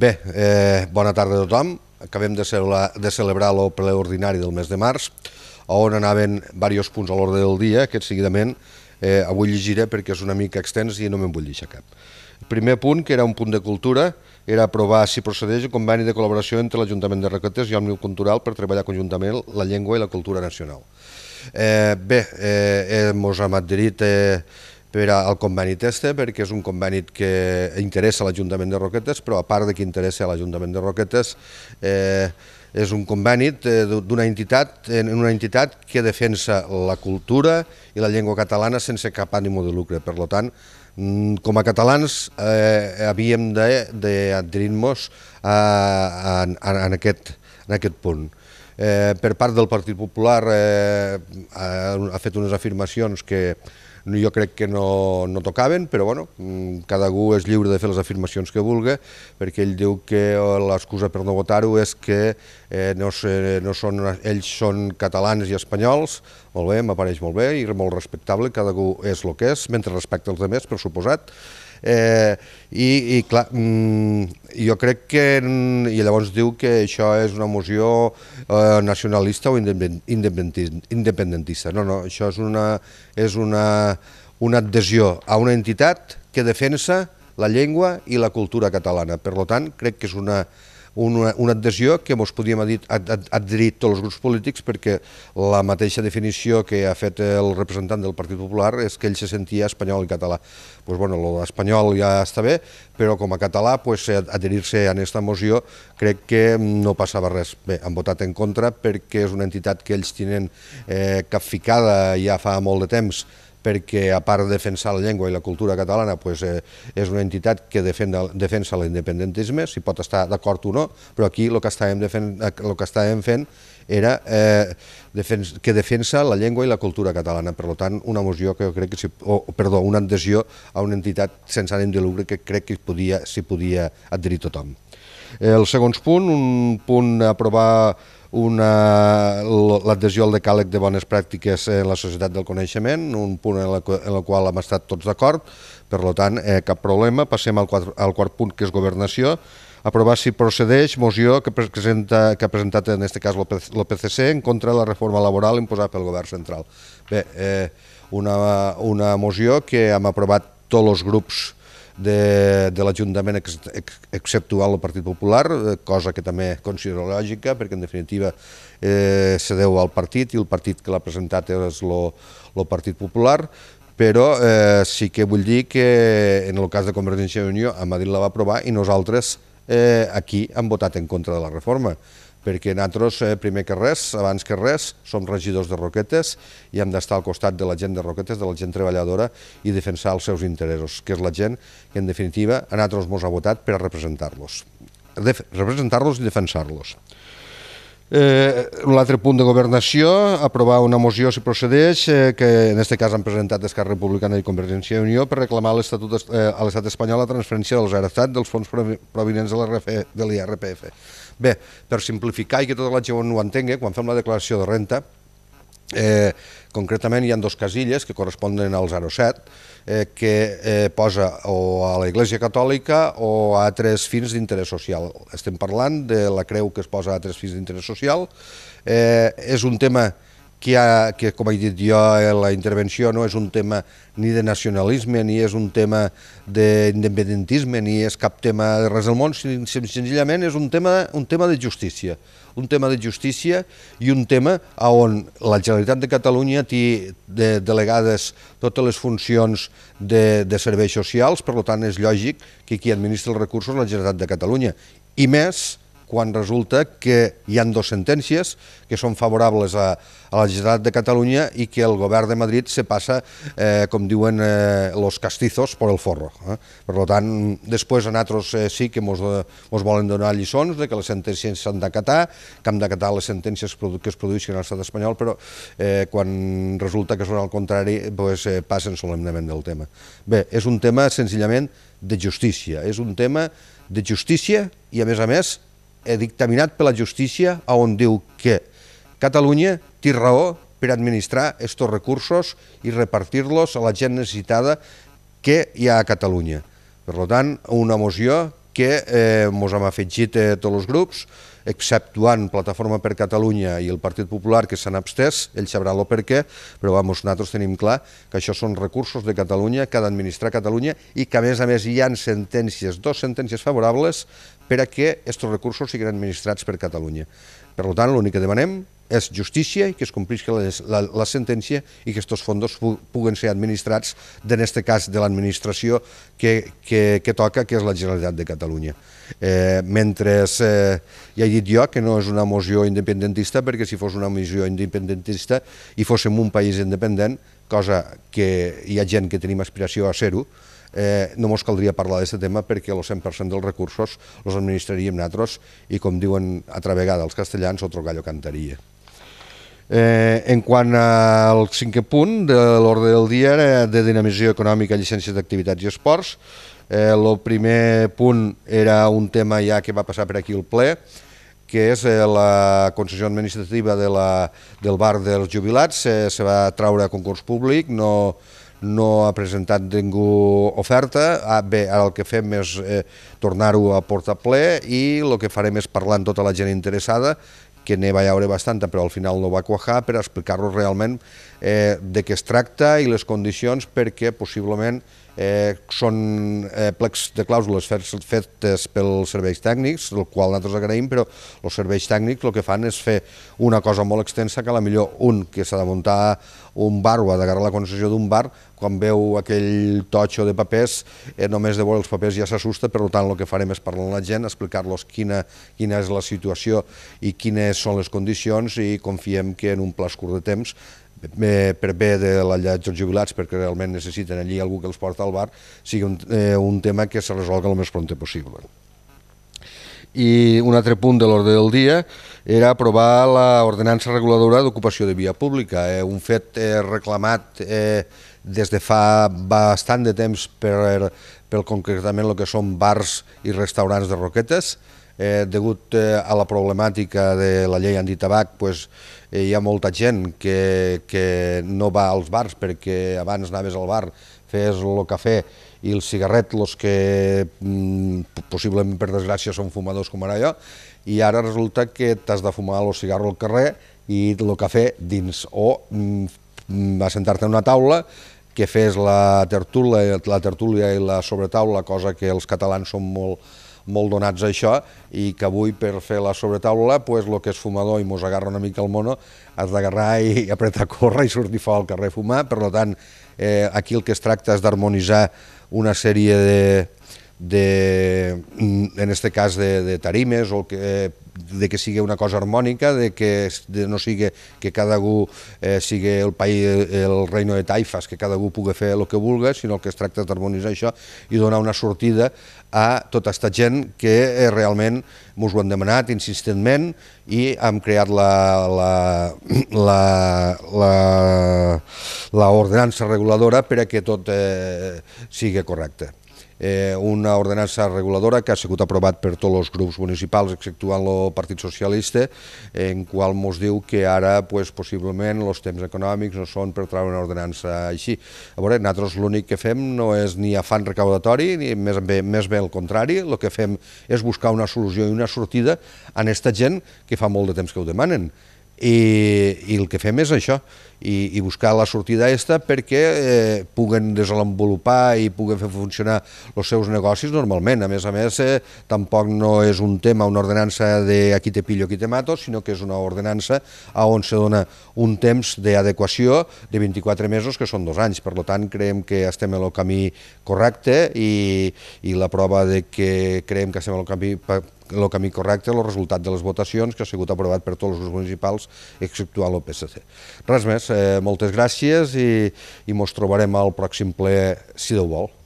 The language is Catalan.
Bé, eh, bona tarda a tothom. Acabem de, celebrar, de celebrar el ple ordinari del mes de març, on anaven diversos punts a l'ordre del dia, que seguidament eh, avui llegiré perquè és una mica extens i no me'n vull deixar cap. El primer punt, que era un punt de cultura, era aprovar, si procedeix, un conveni de col·laboració entre l'Ajuntament de Requetes i Òmnium Cultural per treballar conjuntament la llengua i la cultura nacional. Eh, bé, eh, hem adherit eh, per al conveni TESTE, perquè és un conveni que interessa l'Ajuntament de Roquetes, però a part de que interessa a l'Ajuntament de Roquetes, eh, és un conveni eh, d'una entitat, en una entitat que defensa la cultura i la llengua catalana sense cap ànimo de lucre. Per tant, mm, com a catalans eh, havíem d'adherir-nos en, en, aquest, en aquest punt. Eh, per part del Partit Popular eh, ha fet unes afirmacions que, jo crec que no, no tocaven, però bueno, mm, cadascú és lliure de fer les afirmacions que vulgui, perquè ell diu que l'excusa per no votar-ho és que eh, no, sé, no són, ells són catalans i espanyols, molt bé, m'apareix molt bé i molt respectable, cadascú és el que és, mentre respecta els altres, per suposat, Eh, i, I clar, mm, jo crec que... Mm, I llavors diu que això és una moció eh, nacionalista o independentista. No, no, això és una, és una, una adhesió a una entitat que defensa la llengua i la cultura catalana. Per tant, crec que és una una, una adhesió que ens podíem adherir, ad, tots els grups polítics perquè la mateixa definició que ha fet el representant del Partit Popular és que ell se sentia espanyol i català. Doncs bé, l'espanyol ja està bé, però com a català pues, eh, adherir-se a aquesta moció crec que no passava res. Bé, han votat en contra perquè és una entitat que ells tenen eh, capficada ja fa molt de temps perquè a part de defensar la llengua i la cultura catalana pues, eh, és una entitat que defenda, defensa l'independentisme, si pot estar d'acord o no, però aquí el que estàvem, defen el que estàvem fent era eh, defens que defensa la llengua i la cultura catalana, per tant una moció que jo crec que si, o, perdó, una adhesió a una entitat sense ànim de lucre que crec que s'hi podia, podia adherir tothom. Eh, el segon punt, un punt a aprovar l'adhesió al decàleg de bones pràctiques en la societat del coneixement, un punt en, la, en el qual hem estat tots d'acord, per tant, eh, cap problema. Passem al, quart, al quart punt, que és governació aprovar si procedeix moció que, presenta, que ha presentat en aquest cas l'OPCC en contra de la reforma laboral imposada pel govern central. Bé, eh, una, una moció que hem aprovat tots els grups de, de l'Ajuntament exceptual del Partit Popular, eh, cosa que també considero lògica, perquè en definitiva eh, se deu al partit i el partit que l'ha presentat és el Partit Popular, però eh, sí que vull dir que en el cas de Convergència i Unió a Madrid la va aprovar i nosaltres eh, aquí han votat en contra de la reforma perquè nosaltres, eh, primer que res, abans que res, som regidors de Roquetes i hem d'estar al costat de la gent de Roquetes, de la gent treballadora i defensar els seus interessos, que és la gent que, en definitiva, a nosaltres ens ha votat per representar-los. Representar-los i defensar-los. Eh, L'altre punt de governació, aprovar una moció, si procedeix, eh, que en aquest cas han presentat Esquerra Republicana i Convergència i Unió per reclamar a eh, l'Estat espanyol la transferència dels heretats dels fons provinents de l'IRPF. Bé, per simplificar i que tota la gent ho entengui, quan fem la declaració de renta, Eh, concretament hi ha dos casilles que corresponden al 07, eh, que eh, posa o a l'Església Catòlica o a altres fins d'interès social. Estem parlant de la creu que es posa a altres fins d'interès social. Eh, és un tema que que, ha, que, com he dit jo, eh, la intervenció no és un tema ni de nacionalisme, ni és un tema d'independentisme, ni és cap tema de res del món, senzillament és un tema, un tema de justícia, un tema de justícia i un tema a on la Generalitat de Catalunya té de, delegades totes les funcions de, de serveis socials, per tant és lògic que qui administra els recursos és la Generalitat de Catalunya, i més quan resulta que hi han dues sentències que són favorables a, a la Generalitat de Catalunya i que el govern de Madrid se passa, eh, com diuen eh, los castizos, por el forro. Eh? Per tant, després a nosaltres eh, sí que ens eh, mos volen donar lliçons de que les sentències s'han d'acatar, que hem d'acatar les sentències que es produeixen a l'estat espanyol, però eh, quan resulta que són al contrari, pues, eh, passen solemnement del tema. Bé, és un tema senzillament de justícia, és un tema de justícia i, a més a més, Eh, dictaminat per la justícia on diu que Catalunya té raó per administrar aquests recursos i repartir-los a la gent necessitada que hi ha a Catalunya. Per tant, una moció que eh, mos hem afegit a eh, tots els grups, exceptuant Plataforma per Catalunya i el Partit Popular que s'han abstès, ell sabrà el per què, però vamos, nosaltres tenim clar que això són recursos de Catalunya, que ha d'administrar Catalunya i que a més a més hi han sentències, dues sentències favorables per a que aquests recursos siguin administrats per Catalunya. Per tant, l'únic que demanem és justícia i que es complisca la, la, la sentència i que aquests fons puguen ser administrats, en aquest cas de l'administració que, que, que toca, que és la Generalitat de Catalunya. Eh, mentre eh, ja he dit jo que no és una moció independentista, perquè si fos una moció independentista i fóssim un país independent, cosa que hi ha gent que tenim aspiració a ser-ho, eh, no ens caldria parlar d'aquest tema perquè el 100% dels recursos els administraríem nosaltres i, com diuen a travegada els castellans, otro gallo cantaria. Eh, en quant al cinquè punt de l'ordre del dia eh, de dinamització econòmica, llicències d'activitats i esports, el eh, primer punt era un tema ja que va passar per aquí el ple, que és eh, la concessió administrativa de la, del bar dels jubilats, eh, se va traure a concurs públic, no, no ha presentat ningú oferta. Ah, bé, ara el que fem és eh, tornar-ho a portar ple i el que farem és parlar amb tota la gent interessada que n'hi va haure bastanta, però al final no va cuajar, per explicar-los realment eh, de què es tracta i les condicions perquè possiblement eh, són eh, plecs de clàusules fetes pels serveis tècnics, el qual nosaltres agraïm, però els serveis tècnics el que fan és fer una cosa molt extensa que a la millor un que s'ha de muntar un bar o ha d'agarrar la concessió d'un bar, quan veu aquell totxo de papers, eh, només de veure els papers ja s'assusta, per tant el que farem és parlar amb la gent, explicar-los quina, quina és la situació i quines són les condicions i confiem que en un pla curt de temps per bé de la llet dels jubilats, perquè realment necessiten allí algú que els porta al bar, sigui un, eh, un tema que se resolga el més pront possible. I un altre punt de l'ordre del dia era aprovar l'ordenança reguladora d'ocupació de via pública, eh, un fet eh, reclamat eh, des de fa bastant de temps per, per concretament el que són bars i restaurants de roquetes, eh, degut eh, a la problemàtica de la llei antitabac, pues, eh, hi ha molta gent que, que no va als bars perquè abans anaves al bar, fes el cafè i el cigarret, els que mm, possiblement per desgràcia són fumadors com ara jo, i ara resulta que t'has de fumar el cigarro al carrer i el cafè dins, o mm, assentar-te en una taula que fes la tertúlia, la tertúlia i la sobretaula, cosa que els catalans són molt molt donats a això i que avui per fer la sobretaula, pues, el que és fumador i mos agarra una mica el mono, has d'agarrar i apretar córrer i sortir fora al carrer a fumar, per tant, eh, aquí el que es tracta és d'harmonitzar una sèrie de de, mm, en este cas de, de tarimes o que, de que sigui una cosa harmònica, de que de no sigui que cada eh, sigui el país, el reino de taifas, que cada pugui fer el que vulgui, sinó el que es tracta d'harmonitzar això i donar una sortida a tota aquesta gent que eh, realment ens ho han demanat insistentment i hem creat la, la, la, la, la ordenança reguladora per a que tot eh, sigui correcte eh, una ordenança reguladora que ha sigut aprovat per tots els grups municipals, exceptuant el Partit Socialista, en qual ens diu que ara pues, possiblement els temps econòmics no són per treure una ordenança així. A veure, nosaltres l'únic que fem no és ni afant recaudatori, ni més bé, més bé el contrari, el que fem és buscar una solució i una sortida a aquesta gent que fa molt de temps que ho demanen i, i el que fem és això, i, i buscar la sortida aquesta perquè eh, puguen desenvolupar i puguen fer funcionar els seus negocis normalment. A més a més, eh, tampoc no és un tema, una ordenança de aquí te pillo, aquí te mato, sinó que és una ordenança a on se dona un temps d'adequació de 24 mesos, que són dos anys. Per tant, creiem que estem en el camí correcte i, i la prova de que creiem que estem en el camí el camí correcte el resultat de les votacions que ha sigut aprovat per tots els grups municipals exceptuant el PSC. Res més, eh, moltes gràcies i, i trobarem al pròxim ple si Déu vol.